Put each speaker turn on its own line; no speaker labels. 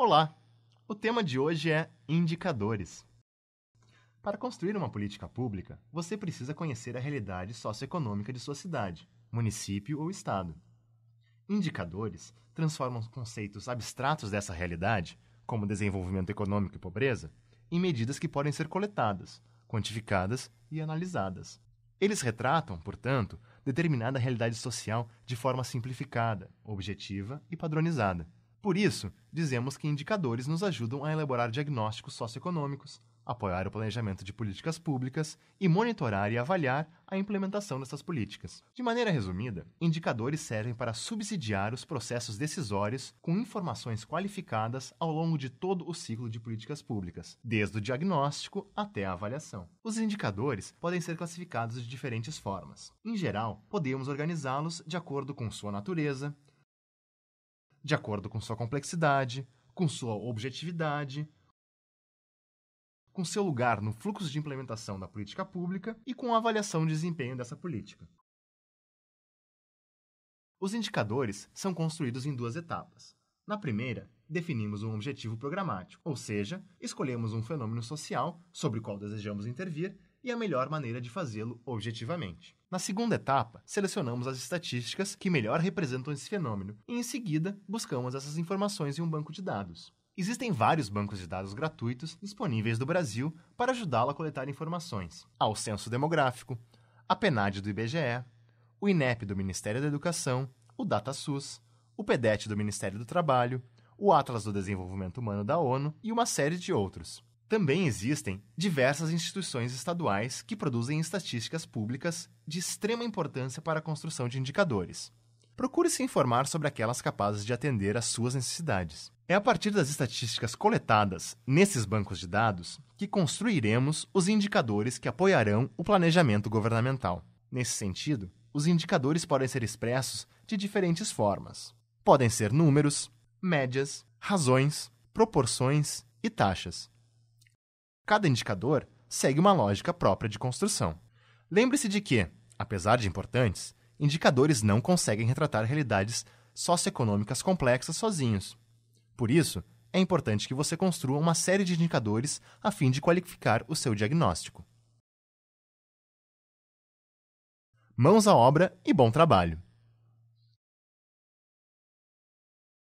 Olá! O tema de hoje é indicadores. Para construir uma política pública, você precisa conhecer a realidade socioeconômica de sua cidade, município ou estado. Indicadores transformam conceitos abstratos dessa realidade, como desenvolvimento econômico e pobreza, em medidas que podem ser coletadas, quantificadas e analisadas. Eles retratam, portanto, determinada realidade social de forma simplificada, objetiva e padronizada. Por isso, dizemos que indicadores nos ajudam a elaborar diagnósticos socioeconômicos, apoiar o planejamento de políticas públicas e monitorar e avaliar a implementação dessas políticas. De maneira resumida, indicadores servem para subsidiar os processos decisórios com informações qualificadas ao longo de todo o ciclo de políticas públicas, desde o diagnóstico até a avaliação. Os indicadores podem ser classificados de diferentes formas. Em geral, podemos organizá-los de acordo com sua natureza, de acordo com sua complexidade, com sua objetividade, com seu lugar no fluxo de implementação da política pública e com a avaliação de desempenho dessa política. Os indicadores são construídos em duas etapas. Na primeira, definimos um objetivo programático, ou seja, escolhemos um fenômeno social sobre o qual desejamos intervir e a melhor maneira de fazê-lo objetivamente. Na segunda etapa, selecionamos as estatísticas que melhor representam esse fenômeno e, em seguida, buscamos essas informações em um banco de dados. Existem vários bancos de dados gratuitos disponíveis do Brasil para ajudá-lo a coletar informações. Há o Censo Demográfico, a PNAD do IBGE, o INEP do Ministério da Educação, o DataSUS, o PEDET do Ministério do Trabalho, o Atlas do Desenvolvimento Humano da ONU e uma série de outros. Também existem diversas instituições estaduais que produzem estatísticas públicas de extrema importância para a construção de indicadores. Procure se informar sobre aquelas capazes de atender às suas necessidades. É a partir das estatísticas coletadas nesses bancos de dados que construiremos os indicadores que apoiarão o planejamento governamental. Nesse sentido, os indicadores podem ser expressos de diferentes formas. Podem ser números, médias, razões, proporções e taxas. Cada indicador segue uma lógica própria de construção. Lembre-se de que, apesar de importantes, indicadores não conseguem retratar realidades socioeconômicas complexas sozinhos. Por isso, é importante que você construa uma série de indicadores a fim de qualificar o seu diagnóstico. Mãos à obra e bom trabalho!